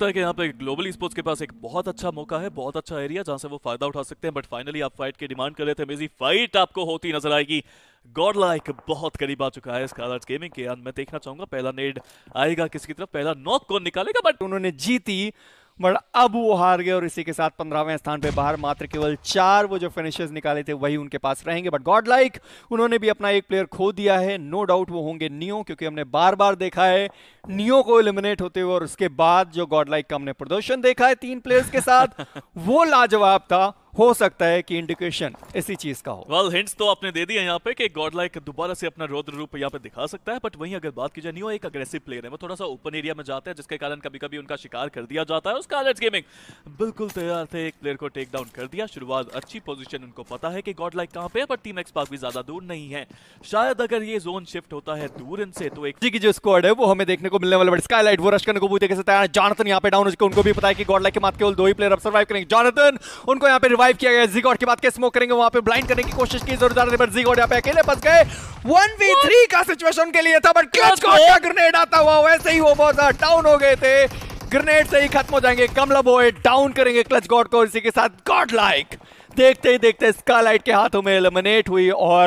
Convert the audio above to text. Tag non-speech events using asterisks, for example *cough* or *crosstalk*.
लगता है कि यहाँ पे ग्लोबल स्पोर्ट्स के पास एक बहुत अच्छा मौका है बहुत अच्छा एरिया जहां से वो फायदा उठा सकते हैं बट फाइनली आप फाइट की डिमांड कर रहे थे मेजी फाइट आपको होती नजर आएगी गॉड लाइक बहुत करीब आ चुका है इस गेमिंग के अंत मैं देखना चाहूंगा पहला नेड आएगा किसकी तरफ पहला नॉक कौन निकालेगा बट उन्होंने जीती बट अब वो हार गए और इसी के साथ पंद्रहवें स्थान पे बाहर मात्र केवल चार वो जो फिनिशर्स निकाले थे वही उनके पास रहेंगे बट गॉड लाइक उन्होंने भी अपना एक प्लेयर खो दिया है नो no डाउट वो होंगे नियो क्योंकि हमने बार बार देखा है नियो को एलिमिनेट होते हुए और उसके बाद जो गॉड लाइक का हमने प्रदर्शन देखा है तीन प्लेयर्स के साथ *laughs* वो लाजवाब था हो सकता है कि इंडिकेशन इसी चीज का हो वेल well, हिंट्स तो आपने दे दिए यहाँ पे कि गॉड लाइक दोबारा से अपना रौद्र रूप यहाँ पे दिखा सकता है बट वहीं अगर बात की जाए नहीं हो एक अग्रेसिव प्लेयर है वो थोड़ा सा ओपन एरिया में जाते हैं जिसके कारण कभी कभी उनका शिकार कर दिया जाता है उसका अलर्ट गेमिंग बिल्कुल तैयार थे एक प्लेयर को टेक डाउन कर दिया शुरुआत अच्छी पोजिशन उनको पता है कि गॉड लाइक कहाँ पे है बट टीम एक्स पार्क भी ज्यादा दूर नहीं है शायद अगर ये जोन शिफ्ट होता है दूर इनसे तो एक जी की जो स्कॉड है वो हमें देखने को मिलने वाला बट स्काईलाइट वो रश करने को पूछते कैसे तैयार जानतन यहाँ पे डाउन हो चुके उनको भी पता है कि गॉड लाइक के मात केवल दो ही प्लेयर अब सर्वाइव करेंगे जानतन उनको यहाँ पे रिवाइव किया गया जीगॉड के बाद के स्मोक करेंगे वहां पे ब्लाइंड करने की कोशिश की जोरदार पर जीगॉड यहाँ पे अकेले फंस गए वन वी थ्री का सिचुएशन के लिए था बट क्लच का ग्रेनेड आता हुआ वैसे ही वो बहुत ज्यादा डाउन हो गए थे ग्रेनेड से ही खत्म हो जाएंगे कमला बॉय डाउन करेंगे क्लच गॉड को इसी के साथ गॉड लाइक देखते ही देखते स्का के हाथों में एलिमिनेट हुई और